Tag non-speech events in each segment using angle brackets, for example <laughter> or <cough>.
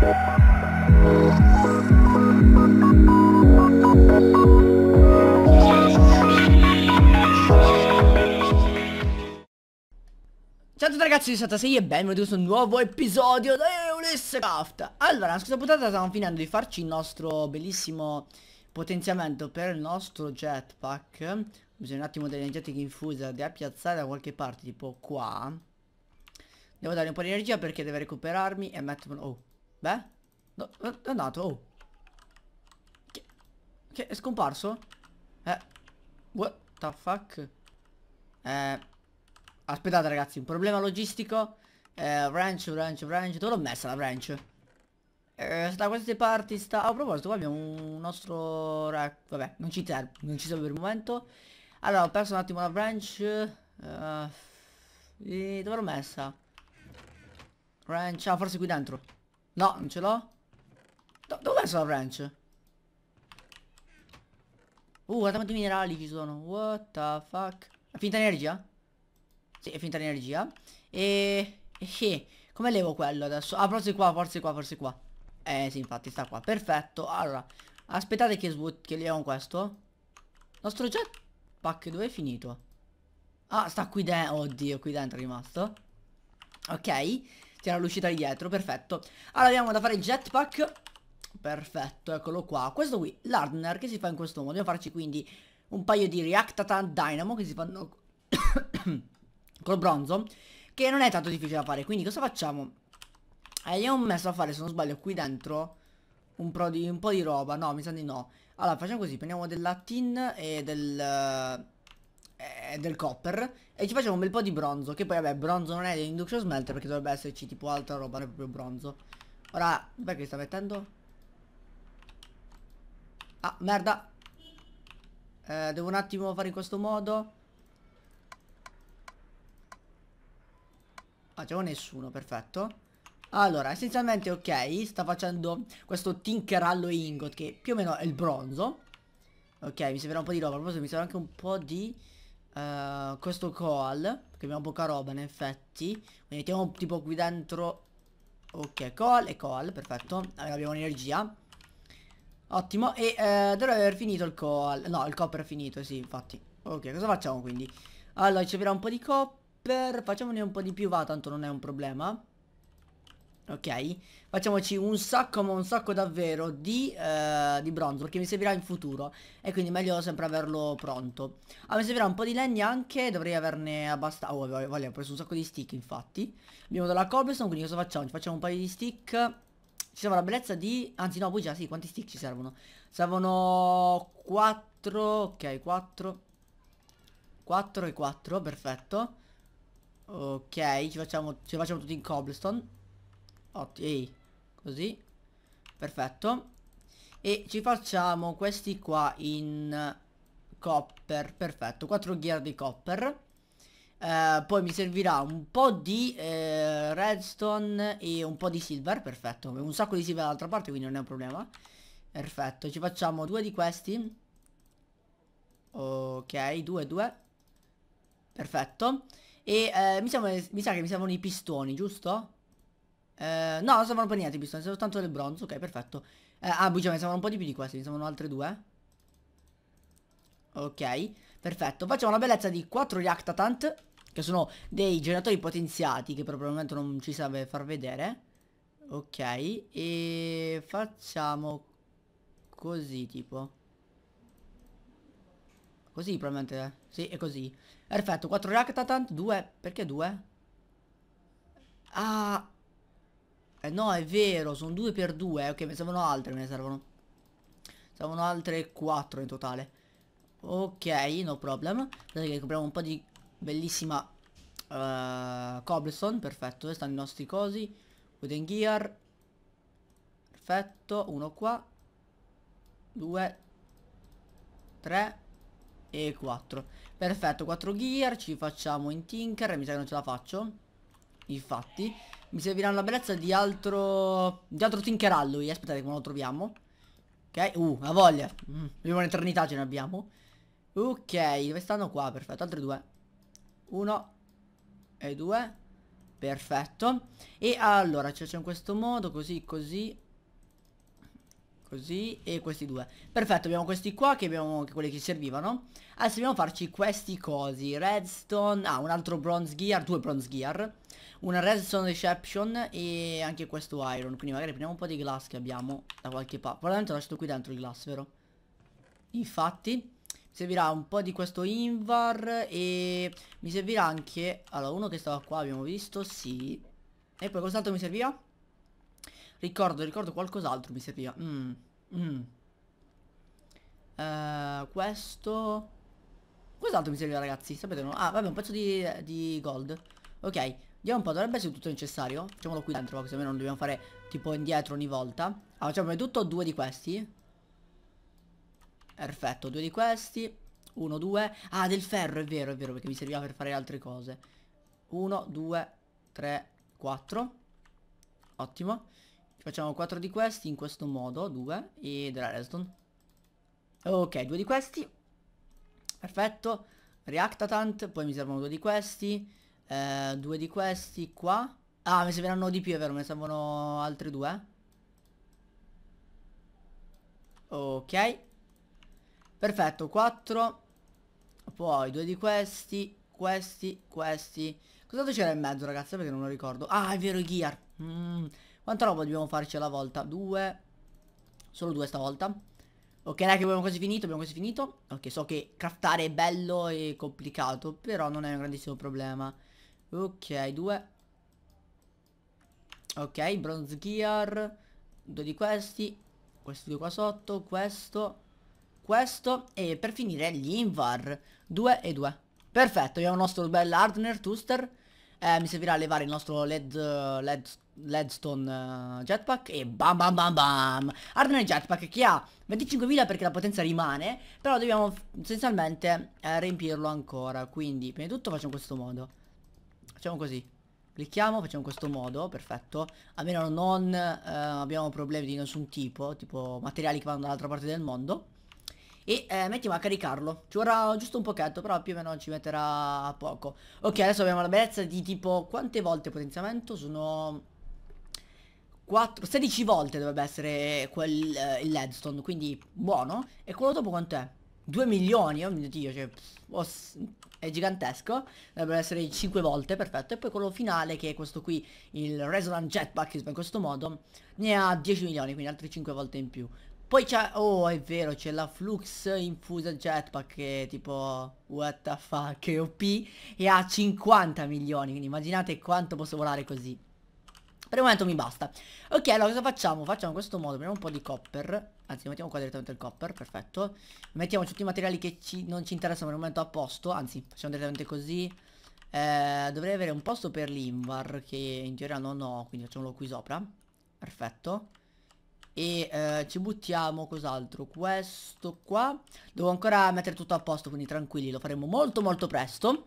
Ciao a tutti ragazzi, sono 6 e benvenuti a un nuovo episodio di Ulisse Craft Allora, in questa puntata stiamo finendo di farci il nostro bellissimo potenziamento per il nostro jetpack Bisogna un attimo dell'energetica infusa da piazzare da qualche parte, tipo qua Devo dare un po' di energia perché deve recuperarmi e mettermelo... Oh, Beh, no, è andato, oh. Che, che è scomparso? Eh, what the fuck? Eh, aspettate ragazzi, un problema logistico. Eh, ranch, ranch, ranch, dove l'ho messa la ranch? Eh, da queste parti sta... Ah, a proposito, qua abbiamo un nostro... Vabbè, non ci serve, non ci serve per il momento. Allora, ho perso un attimo la branch. Uh, eh, dove l'ho messa? Ranch, ah, forse qui dentro. No, non ce l'ho. Do Dov'è Sun Ranch? Uh, guarda quanti minerali ci sono. What the fuck? È finta l'energia? Sì, è finta l'energia. E... e... Come levo quello adesso? Ah, forse qua, forse qua, forse qua. Eh, sì, infatti, sta qua. Perfetto. Allora, aspettate che, che leviamo questo. Nostro jetpack dove è finito? Ah, sta qui dentro. Oddio, qui dentro è rimasto. Ok. Tira l'uscita dietro, perfetto. Allora abbiamo da fare il jetpack. Perfetto, eccolo qua. Questo qui, l'Ardner, che si fa in questo modo. Dobbiamo farci quindi un paio di Reactatan Dynamo che si fanno <coughs> col bronzo. Che non è tanto difficile da fare. Quindi cosa facciamo? Eh, gli ho messo a fare, se non sbaglio, qui dentro un, pro di, un po' di roba. No, mi sa di no. Allora, facciamo così. Prendiamo della tin e del eh, del copper e ci facciamo un bel po' di bronzo che poi vabbè bronzo non è dell'induction smelter perché dovrebbe esserci tipo altra roba non è proprio bronzo ora perché sta mettendo ah merda eh, devo un attimo fare in questo modo Facciamo ah, nessuno perfetto allora, essenzialmente, ok, sta facendo questo tinkerallo ingot, che più o meno è il bronzo. Ok, mi sembra un po' di roba, a proposito mi serve anche un po' di uh, questo coal Che abbiamo poca roba in effetti Quindi mettiamo tipo qui dentro Ok coal e coal perfetto Allora abbiamo energia Ottimo e uh, dovrei aver finito il coal No il copper è finito sì infatti Ok cosa facciamo quindi Allora ci avrà un po' di copper Facciamone un po' di più va tanto non è un problema ok? Facciamoci un sacco, ma un sacco davvero di, eh, di, bronzo, perché mi servirà in futuro. E quindi meglio sempre averlo pronto. Ah, mi servirà un po' di legna anche, dovrei averne abbastanza. Oh, voglio, vale, ho preso un sacco di stick, infatti. Abbiamo della cobblestone, quindi cosa facciamo? Ci facciamo un paio di stick. Ci serve la bellezza di... Anzi, no, poi già, sì, quanti stick ci servono? Servono 4... Ok, 4... 4 e 4, perfetto. Ok, ci facciamo, ci facciamo tutti in cobblestone. Ottimo, così, perfetto. E ci facciamo questi qua in eh, copper, perfetto, 4 ghiere di copper. Eh, poi mi servirà un po' di eh, redstone e un po' di silver, perfetto. Un sacco di silver dall'altra parte, quindi non è un problema. Perfetto, ci facciamo due di questi. Ok, due, due. Perfetto. E eh, mi, sa, mi sa che mi servono i pistoni, giusto? Eh, no, servono per niente i pistoni, servono soltanto del bronzo, ok, perfetto. Eh, ah, bugia, mi servono un po' di più di questi, mi servono altre due. Ok, perfetto. Facciamo la bellezza di 4 reactatant, che sono dei generatori potenziati, che probabilmente non ci serve far vedere. Ok, e facciamo così, tipo. Così probabilmente, eh. sì, è così. Perfetto, 4 reactatant, 2, perché 2? Ah, eh no, è vero, sono due per due. Eh, ok, me ne servono altre, me ne servono. Servono altre quattro in totale. Ok, no problem. Vedete che compriamo un po' di bellissima uh, cobblestone. Perfetto, dove stanno i nostri cosi? Wooden gear. Perfetto, uno qua. Due. Tre. E quattro. Perfetto, quattro gear. Ci facciamo in tinker. Mi sa che non ce la faccio. Infatti. Mi servirà una bellezza di altro... Di altro tinker alloy. Aspettate come lo troviamo. Ok, uh, la voglia. Mm, un'eternità ce ne abbiamo. Ok, dove stanno qua? Perfetto, altri due. Uno e due. Perfetto. E allora, c'è in questo modo, così, così. Così e questi due Perfetto abbiamo questi qua che abbiamo che quelli che servivano Adesso dobbiamo farci questi cosi Redstone Ah un altro bronze gear Due bronze gear Una redstone reception E anche questo iron Quindi magari prendiamo un po' di glass che abbiamo Da qualche parte Probabilmente ho lasciato qui dentro il glass vero? Infatti servirà un po' di questo invar e mi servirà anche allora uno che stava qua abbiamo visto sì e poi cos'altro mi serviva? Ricordo, ricordo qualcos'altro mi serviva. Mm, mm. Uh, questo... Cos'altro mi serviva ragazzi? Sapete no? Ah vabbè un pezzo di, di gold. Ok. Vediamo un po', dovrebbe essere tutto necessario. Facciamolo qui dentro, così almeno non dobbiamo fare tipo indietro ogni volta. Allora, ah, facciamo prima di tutto due di questi. Perfetto, due di questi. Uno, due. Ah, del ferro, è vero, è vero, perché mi serviva per fare altre cose. Uno, due, tre, quattro. Ottimo. Facciamo 4 di questi in questo modo, 2 e della redstone. Ok, 2 di questi. Perfetto. Reactatant, poi mi servono 2 di questi. 2 eh, di questi qua. Ah, mi serviranno di più, è vero, mi servono altri 2. Ok. Perfetto, 4. Poi 2 di questi, questi, questi. Cos'altro c'era in mezzo, ragazzi? Perché non lo ricordo. Ah, è vero, i gear. Mmm. Quanta roba dobbiamo farci alla volta? Due Solo due stavolta Ok dai che abbiamo quasi finito Abbiamo quasi finito Ok so che craftare è bello e complicato Però non è un grandissimo problema Ok due Ok bronze gear Due di questi Questi due qua sotto Questo Questo E per finire gli invar Due e due Perfetto abbiamo il nostro bel hardener tooster eh, mi servirà a levare il nostro led, led, Leadstone uh, Jetpack e bam bam bam bam Hardener Jetpack che ha 25.000 perché la potenza rimane Però dobbiamo essenzialmente eh, riempirlo ancora Quindi prima di tutto facciamo questo modo Facciamo così Clicchiamo, facciamo questo modo, perfetto Almeno non eh, abbiamo problemi di nessun tipo Tipo materiali che vanno dall'altra parte del mondo e eh, mettiamo a caricarlo Ci vorrà giusto un pochetto Però più o meno ci metterà poco Ok adesso abbiamo la bellezza di tipo Quante volte potenziamento? Sono 4, 16 volte dovrebbe essere quel, eh, il leadstone Quindi buono E quello dopo quanto è? 2 milioni, oh mio dio, cioè, oh, è gigantesco, dovrebbero essere 5 volte, perfetto, e poi quello finale che è questo qui, il Resonant Jetpack, in questo modo, ne ha 10 milioni, quindi altre 5 volte in più, poi c'è... Oh, è vero, c'è la Flux Infusa Jetpack che è tipo... What the fuck, è OP e ha 50 milioni, quindi immaginate quanto posso volare così. Per il momento mi basta. Ok, allora cosa facciamo? Facciamo in questo modo, prendiamo un po' di copper. Anzi, mettiamo qua direttamente il copper, perfetto. Mettiamo tutti i materiali che ci, non ci interessano per il momento a posto, anzi, facciamo direttamente così. Eh, dovrei avere un posto per l'invar che in teoria non ho, quindi facciamolo qui sopra. Perfetto. E eh, ci buttiamo cos'altro Questo qua Devo ancora mettere tutto a posto quindi tranquilli Lo faremo molto molto presto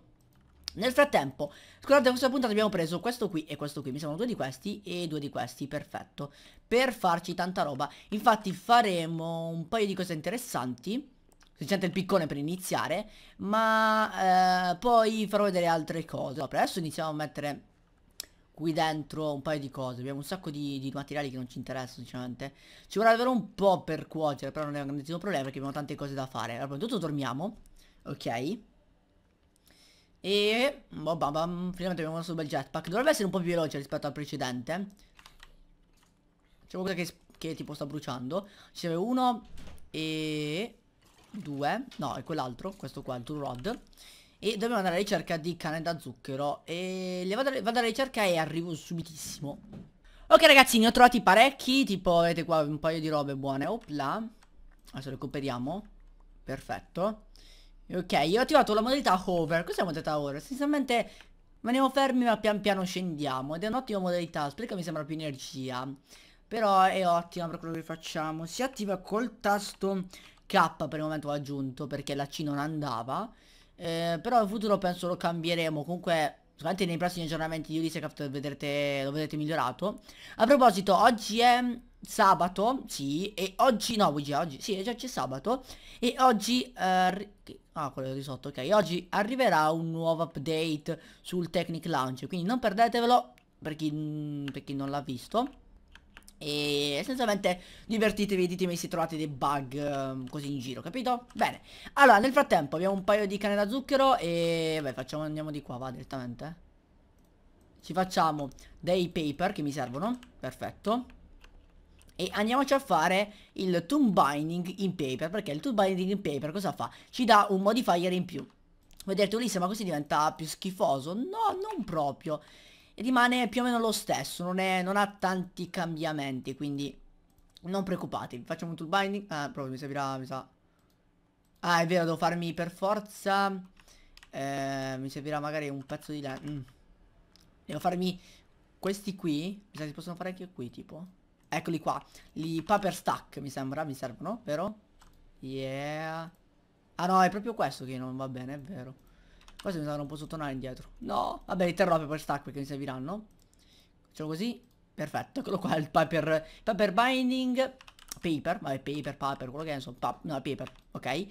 nel frattempo, scusate, a questa puntata abbiamo preso questo qui e questo qui, mi sembrano due di questi e due di questi, perfetto, per farci tanta roba. Infatti faremo un paio di cose interessanti, si sente il piccone per iniziare, ma eh, poi farò vedere altre cose. Adesso iniziamo a mettere qui dentro un paio di cose Abbiamo un sacco di, di materiali che non ci interessano sinceramente Ci vorrà davvero un po' per cuocere Però non è un grandissimo problema perché abbiamo tante cose da fare Allora, intanto dormiamo Ok E... Boh, bam, boh, bam, boh, finalmente abbiamo il nostro bel jetpack Dovrebbe essere un po' più veloce rispetto al precedente C'è qualcosa che, che tipo sta bruciando Ci serve uno E... Due No, è quell'altro Questo qua, il tool rod e dobbiamo andare alla ricerca di cane da zucchero E le vado, vado alla ricerca e arrivo subitissimo Ok ragazzi ne ho trovati parecchi Tipo avete qua un paio di robe buone Opla Adesso recuperiamo Perfetto Ok io ho attivato la modalità hover Cos'è la modalità hover? Essenzialmente Maniamo fermi ma pian piano scendiamo Ed è un'ottima modalità Spero mi sembra più energia Però è ottima per quello che facciamo Si attiva col tasto K per il momento ho aggiunto Perché la C non andava eh, però in futuro penso lo cambieremo comunque sicuramente nei prossimi aggiornamenti di Ulysses vedrete, lo vedrete migliorato a proposito oggi è sabato sì e oggi no oggi, oggi sì oggi è sabato e oggi eh, ah quello di sotto ok oggi arriverà un nuovo update sul Technic Launch quindi non perdetevelo per chi, per chi non l'ha visto e essenzialmente divertitevi, ditemi se trovate dei bug um, così in giro, capito? Bene, allora nel frattempo abbiamo un paio di cane da zucchero e... Beh, facciamo, andiamo di qua, va direttamente Ci facciamo dei paper che mi servono, perfetto E andiamoci a fare il tomb binding in paper Perché il tomb binding in paper cosa fa? Ci dà un modifier in più Vedete Ulisse ma così diventa più schifoso? No, non proprio rimane più o meno lo stesso, non, è, non ha tanti cambiamenti, quindi non preoccupatevi. Facciamo un tool binding, ah proprio mi servirà, mi sa... Ah è vero, devo farmi per forza... Eh, mi servirà magari un pezzo di lana. Mm. Devo farmi questi qui. Mi sa si possono fare anche qui, tipo. Eccoli qua. Li paper stack, mi sembra, mi servono, vero? Yeah. Ah no, è proprio questo che non va bene, è vero. Questo mi sa che non posso tornare indietro. No, vabbè, interrompe per stack perché mi serviranno. Facciamo così. Perfetto, eccolo qua, il paper, paper binding, paper, vabbè, paper, paper, quello che è, insomma, pap, no, paper, ok.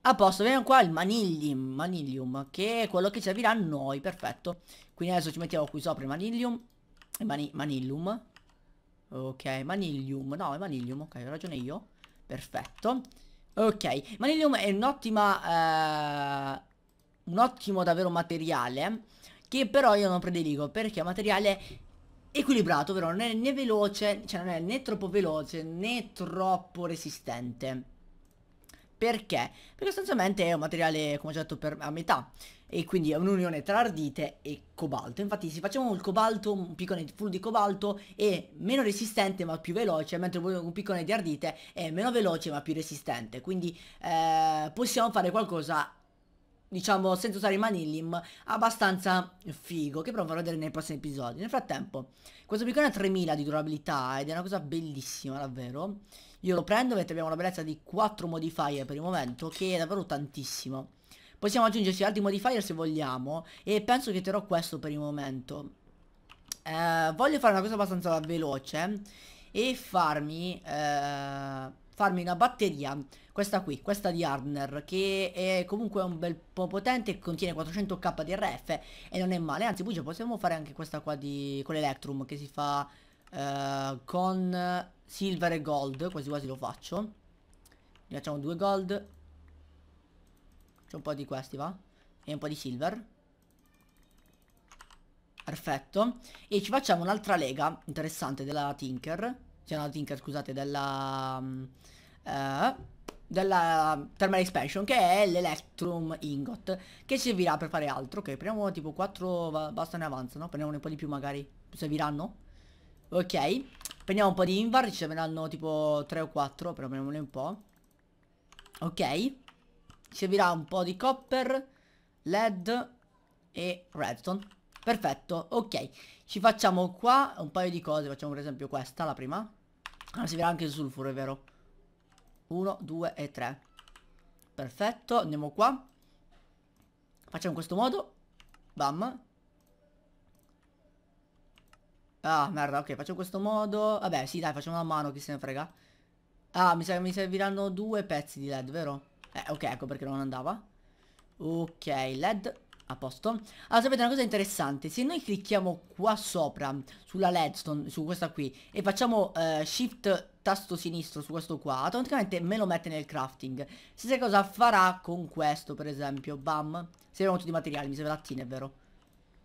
A posto, vediamo qua il manillium, manillium, che è quello che servirà a noi, perfetto. Quindi adesso ci mettiamo qui sopra il manillium, mani, manillium, ok, manillium, no, è manillium, ok, ho ragione io, perfetto. Ok, manillium è un'ottima... Eh, un ottimo davvero materiale che però io non prediligo perché è un materiale equilibrato, però non è né veloce, cioè non è né troppo veloce né troppo resistente. Perché? Perché sostanzialmente è un materiale, come ho detto, per, a metà e quindi è un'unione tra ardite e cobalto. Infatti se facciamo il cobalto, un piccone full di cobalto è meno resistente ma più veloce, mentre un piccone di ardite è meno veloce ma più resistente. Quindi eh, possiamo fare qualcosa diciamo senza usare i manilim abbastanza figo che però farò vedere nei prossimi episodi nel frattempo questo piccone ha 3000 di durabilità ed è una cosa bellissima davvero io lo prendo mentre abbiamo la bellezza di 4 modifier per il momento che è davvero tantissimo possiamo aggiungerci altri modifier se vogliamo e penso che terrò questo per il momento eh, voglio fare una cosa abbastanza veloce e farmi eh farmi una batteria questa qui, questa di Hardner che è comunque un bel po' potente contiene 400k di RF e non è male, anzi poi ci possiamo fare anche questa qua di, con l'Electrum che si fa eh, con silver e gold, quasi quasi lo faccio ne facciamo due gold c'è un po' di questi va? e un po' di silver perfetto e ci facciamo un'altra lega interessante della Tinker cioè una Tinker, scusate, della... Mm, eh, della Thermal Expansion che è l'Electrum Ingot che servirà per fare altro ok prendiamo tipo 4 basta ne avanzano prendiamo un po' di più magari serviranno ok prendiamo un po' di Invar ci serviranno tipo 3 o 4 però prendiamone un po' ok servirà un po' di Copper Lead e Redstone Perfetto, ok. Ci facciamo qua un paio di cose. Facciamo per esempio questa, la prima. Ah, si vedrà anche il sulfuro, è vero. 1, 2 e 3. Perfetto, andiamo qua. Facciamo in questo modo. Bam. Ah, merda, ok, facciamo in questo modo. Vabbè, sì, dai, facciamo una mano, chi se ne frega. Ah, mi mi serviranno due pezzi di led, vero? Eh, ok, ecco perché non andava. Ok, led. A posto. Allora sapete una cosa interessante Se noi clicchiamo qua sopra Sulla leadstone, su questa qui E facciamo eh, shift tasto sinistro su questo qua Automaticamente me lo mette nel crafting Stessa cosa farà con questo per esempio Bam Servono tutti i materiali Mi serve la tin è vero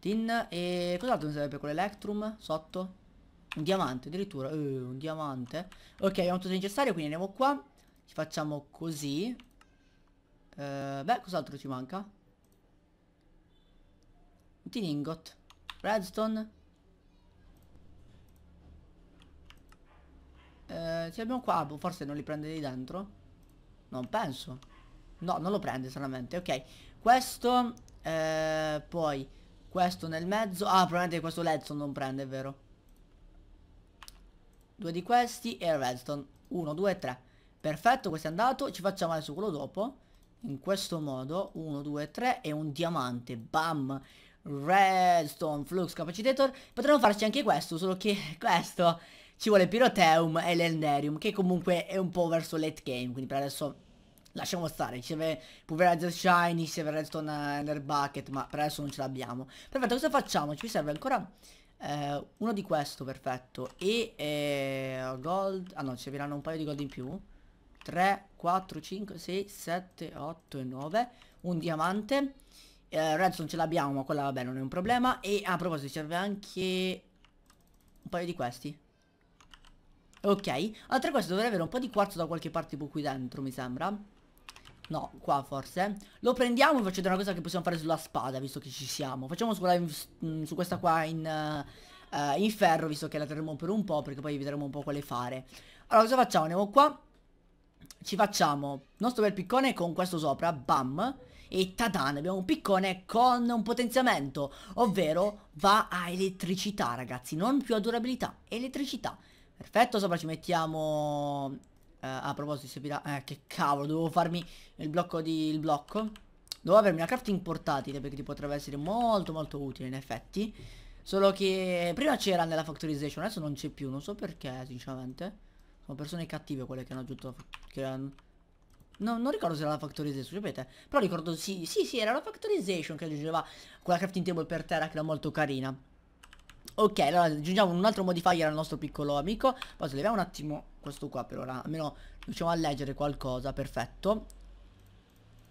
Tin e cos'altro mi serve per quell'electrum Sotto Un diamante addirittura eh, Un diamante Ok abbiamo tutto il necessario quindi andiamo qua Ci facciamo così eh, Beh cos'altro ci manca Tin ingot. Redstone. Eh, ce l'abbiamo qua, boh, forse non li prende di dentro. Non penso. No, non lo prende solamente, ok. Questo, eh, poi questo nel mezzo. Ah, probabilmente questo redstone non prende, è vero. Due di questi e redstone. Uno, due, tre. Perfetto, questo è andato. Ci facciamo adesso quello dopo. In questo modo, uno, due, tre e un diamante. Bam! Redstone Flux Capacitator Potremmo farci anche questo Solo che <laughs> questo ci vuole Piroteum e Lenderium Che comunque è un po' verso late game Quindi per adesso lasciamo stare Ci serve Pulverizer Shiny Ci serve Redstone eh, Ender Bucket Ma per adesso non ce l'abbiamo Perfetto cosa facciamo? Ci serve ancora eh, uno di questo Perfetto E eh, gold Ah no ci serviranno un paio di gold in più 3, 4, 5, 6, 7, 8 e 9 Un diamante eh, Redstone ce l'abbiamo ma quella vabbè non è un problema E a proposito serve anche un paio di questi Ok Oltre a questo dovrei avere un po' di quarzo da qualche parte tipo qui dentro mi sembra No, qua forse Lo prendiamo e faccio una cosa che possiamo fare sulla spada Visto che ci siamo Facciamo su, in, mm, su questa qua in, uh, in ferro Visto che la terremo per un po' Perché poi vedremo un po' quale fare Allora cosa facciamo? Andiamo qua Ci facciamo il nostro bel piccone con questo sopra Bam e tadan abbiamo un piccone con un potenziamento, ovvero va a elettricità ragazzi, non più a durabilità, elettricità. Perfetto, sopra ci mettiamo... Eh, a proposito di stupida... Eh, che cavolo, dovevo farmi il blocco di... il blocco. devo avermi una crafting portatile perché ti potrebbe essere molto molto utile in effetti. Solo che prima c'era nella factorization, adesso non c'è più, non so perché sinceramente. Sono persone cattive quelle che hanno aggiunto... Che hanno No, non ricordo se era la factorization, sapete? Però ricordo sì, sì, sì, era la factorization che aggiungeva quella crafting table per terra che era molto carina. Ok, allora aggiungiamo un altro modifier al nostro piccolo amico. Poi leviamo un attimo questo qua per ora. Almeno riusciamo a leggere qualcosa, perfetto.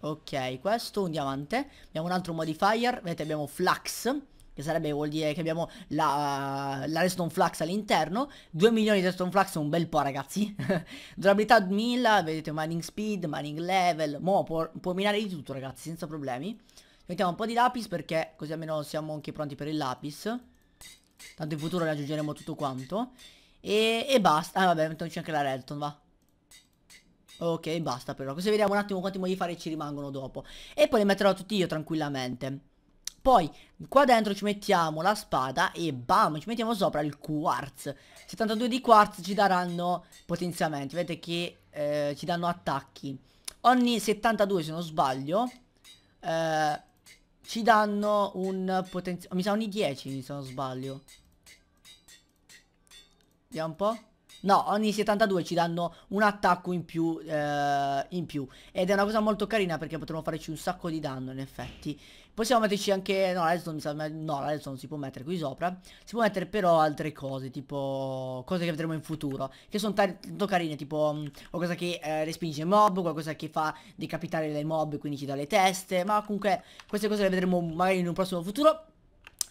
Ok, questo, un diamante. Abbiamo un altro modifier, vedete abbiamo flux che sarebbe vuol dire che abbiamo la, la redstone flux all'interno 2 milioni di redstone flux un bel po' ragazzi <laughs> durabilità 1000 vedete mining speed mining level mo può, può minare di tutto ragazzi senza problemi mettiamo un po' di lapis perché così almeno siamo anche pronti per il lapis tanto in futuro raggiungeremo tutto quanto e, e basta ah vabbè mettiamoci anche la redstone va Ok, basta però. Così vediamo un attimo quanti modi fare ci rimangono dopo. E poi li metterò tutti io tranquillamente. Poi qua dentro ci mettiamo la spada e bam, ci mettiamo sopra il quartz. 72 di quartz ci daranno potenziamenti, vedete che eh, ci danno attacchi. Ogni 72 se non sbaglio eh, ci danno un potenziamento, mi sa ogni 10 se non sbaglio. Vediamo un po'. No, ogni 72 ci danno un attacco in più, eh, in più. Ed è una cosa molto carina perché potremmo farci un sacco di danno in effetti. Possiamo metterci anche... No, adesso redstone mi sa... No, la redstone si può mettere qui sopra. Si può mettere però altre cose, tipo... Cose che vedremo in futuro. Che sono tanto carine, tipo... Mm, qualcosa che eh, respinge mob, qualcosa che fa decapitare le mob, quindi ci dà le teste. Ma comunque queste cose le vedremo magari in un prossimo futuro.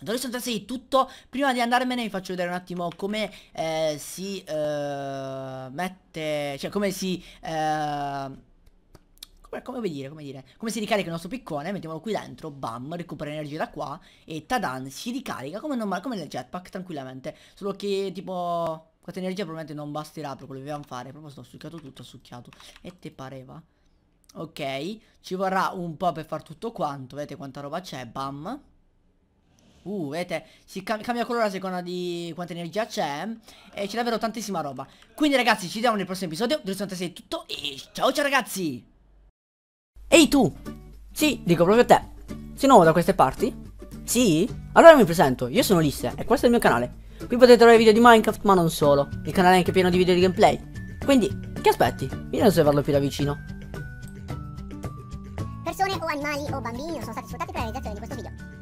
Dovresti essere tutto, prima di andarmene vi faccio vedere un attimo come eh, si eh, mette, cioè come si eh, come, come, dire, come dire, come si ricarica il nostro piccone, mettiamolo qui dentro, bam, recupera energia da qua e tadan, si ricarica come, normal, come nel jetpack tranquillamente, solo che tipo questa energia probabilmente non basterà per quello che dobbiamo fare, proprio sto succhiato tutto, ho succhiato e te pareva? Ok, ci vorrà un po' per far tutto quanto, vedete quanta roba c'è, bam Uh, vedete, si cam cambia colore a seconda di quanta energia c'è E c'è davvero tantissima roba Quindi ragazzi, ci vediamo nel prossimo episodio 286 è tutto e ciao ciao ragazzi Ehi tu! Sì, dico proprio a te. Sei nuovo da queste parti? Sì? Allora mi presento, io sono Lisse e questo è il mio canale. Qui potete trovare video di Minecraft ma non solo. Il canale è anche pieno di video di gameplay. Quindi, che aspetti? Vieni a osservarlo più da vicino. Persone o animali o bambini sono stati sfruttati per la realizzazione di questo video.